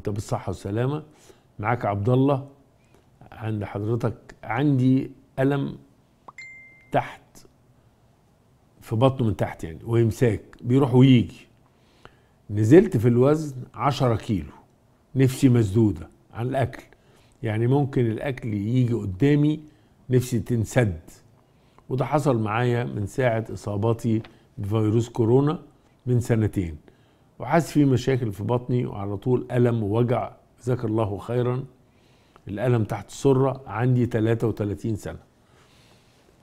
انت بالصحه والسلامه معاك عبد الله عند حضرتك عندي الم تحت في بطنه من تحت يعني ويمساك بيروح ويجي نزلت في الوزن 10 كيلو نفسي مسدوده عن الاكل يعني ممكن الاكل يجي قدامي نفسي تنسد وده حصل معايا من ساعه اصابتي بفيروس كورونا من سنتين وحاسس في مشاكل في بطني وعلى طول ألم ووجع جزاك الله خيرا الألم تحت السرة عندي 33 سنة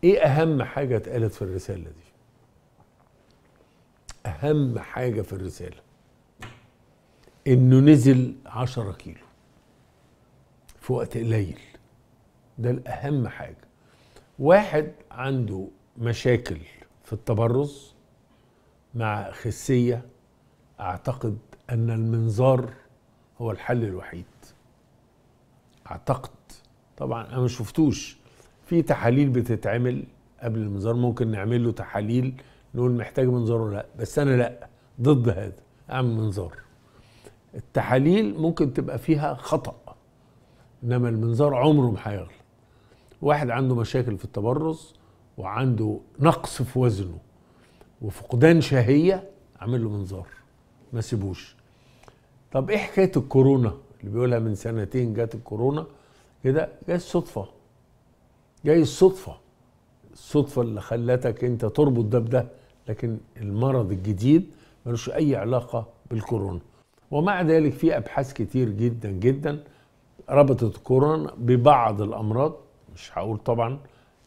إيه أهم حاجة اتقالت في الرسالة دي أهم حاجة في الرسالة إنه نزل 10 كيلو في وقت قليل ده الأهم حاجة واحد عنده مشاكل في التبرز مع خسيه اعتقد ان المنظار هو الحل الوحيد اعتقد طبعا انا ما شفتوش في تحاليل بتتعمل قبل المنظار ممكن نعمل له تحاليل نقول محتاج منظار ولا لا بس انا لا ضد هذا اعمل منظار التحاليل ممكن تبقى فيها خطأ انما المنظار عمره ما هيغلط واحد عنده مشاكل في التبرز وعنده نقص في وزنه وفقدان شهية اعمل له منظار ما سيبوش طب ايه حكايه الكورونا اللي بيقولها من سنتين جت الكورونا كده جاي الصدفه جاي الصدفه الصدفه اللي خلتك انت تربط ده بده لكن المرض الجديد ملوش اي علاقه بالكورونا ومع ذلك في ابحاث كتير جدا جدا ربطت الكورونا ببعض الامراض مش هقول طبعا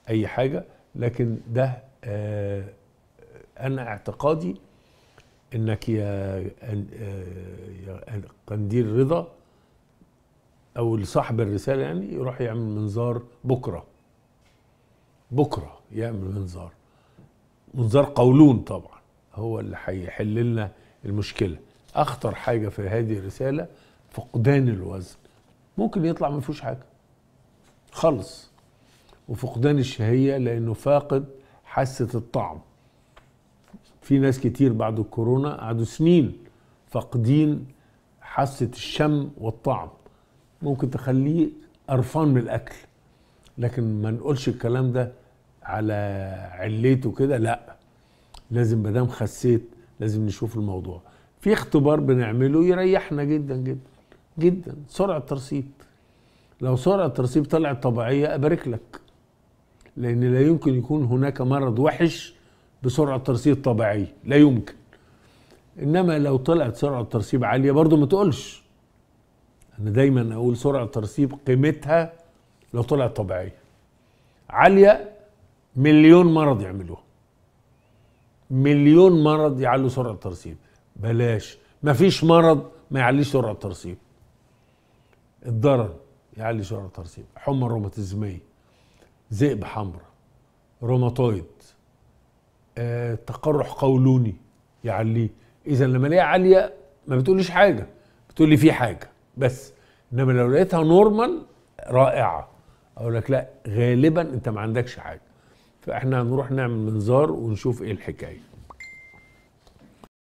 اي حاجه لكن ده آه انا اعتقادي انك يا آه، قنديل رضا او صاحب الرساله يعني يروح يعمل منظار بكره بكره يعمل منظار منظار قولون طبعا هو اللي هيحل لنا المشكله اخطر حاجه في هذه الرساله فقدان الوزن ممكن يطلع ما فيهوش حاجه خالص وفقدان الشهيه لانه فاقد حاسه الطعم في ناس كتير بعد الكورونا قعدوا سنين فاقدين حاسة الشم والطعم ممكن تخليه قرفان من الأكل لكن ما نقولش الكلام ده على علته كده لا لازم مادام خسيت لازم نشوف الموضوع في اختبار بنعمله يريحنا جدا جدا جدا سرعة ترسيب لو سرعة ترصيب طلعت طبيعية أبارك لك لأن لا يمكن يكون هناك مرض وحش بسرعه ترسيب طبيعيه لا يمكن انما لو طلعت سرعه ترسيب عاليه برضو ما تقولش انا دايما اقول سرعه ترسيب قيمتها لو طلعت طبيعيه عاليه مليون مرض يعملوها مليون مرض يعلوا سرعه ترسيب بلاش مفيش مرض ما يعليش سرعه ترسيب الضرر يعلي سرعه ترسيب حمى روماتيزميه ذئب حمراء روماتويد آه، تقرح قولوني يعلي يعني اذا لما الاقيها عاليه ما بتقوليش حاجه بتقول لي في حاجه بس انما لو لقيتها نورمال رائعه اقول لك لا غالبا انت ما عندكش حاجه فاحنا هنروح نعمل منظار ونشوف ايه الحكايه